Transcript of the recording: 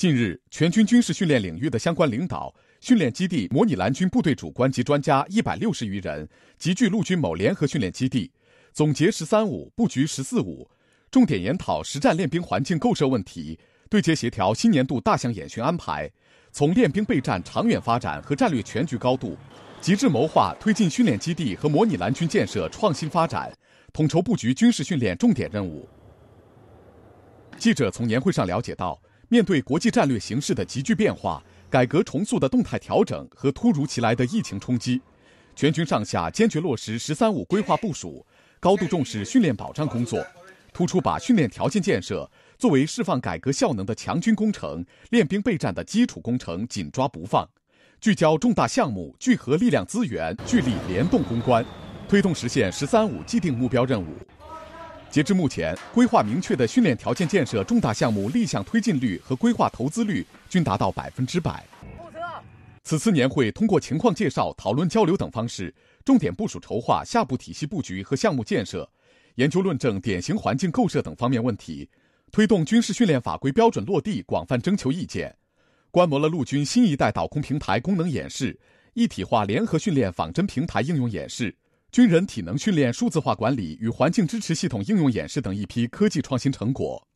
近日，全军军事训练领域的相关领导、训练基地、模拟蓝军部队主官及专家一百六十余人集聚陆军某联合训练基地，总结“十三五”，布局“十四五”，重点研讨实战练兵环境构设问题，对接协调新年度大项演训安排，从练兵备战长远发展和战略全局高度，极致谋划推进训练基地和模拟蓝军建设创新发展，统筹布局军事训练重点任务。记者从年会上了解到。面对国际战略形势的急剧变化、改革重塑的动态调整和突如其来的疫情冲击，全军上下坚决落实“十三五”规划部署，高度重视训练保障工作，突出把训练条件建设作为释放改革效能的强军工程、练兵备战的基础工程，紧抓不放，聚焦重大项目，聚合力量资源，聚力联动攻关，推动实现“十三五”既定目标任务。截至目前，规划明确的训练条件建设重大项目立项推进率和规划投资率均达到百分之百。此次年会通过情况介绍、讨论交流等方式，重点部署筹划下部体系布局和项目建设，研究论证典型环境构设等方面问题，推动军事训练法规标准落地，广泛征求意见。观摩了陆军新一代导空平台功能演示、一体化联合训练仿真平台应用演示。军人体能训练数字化管理与环境支持系统应用演示等一批科技创新成果。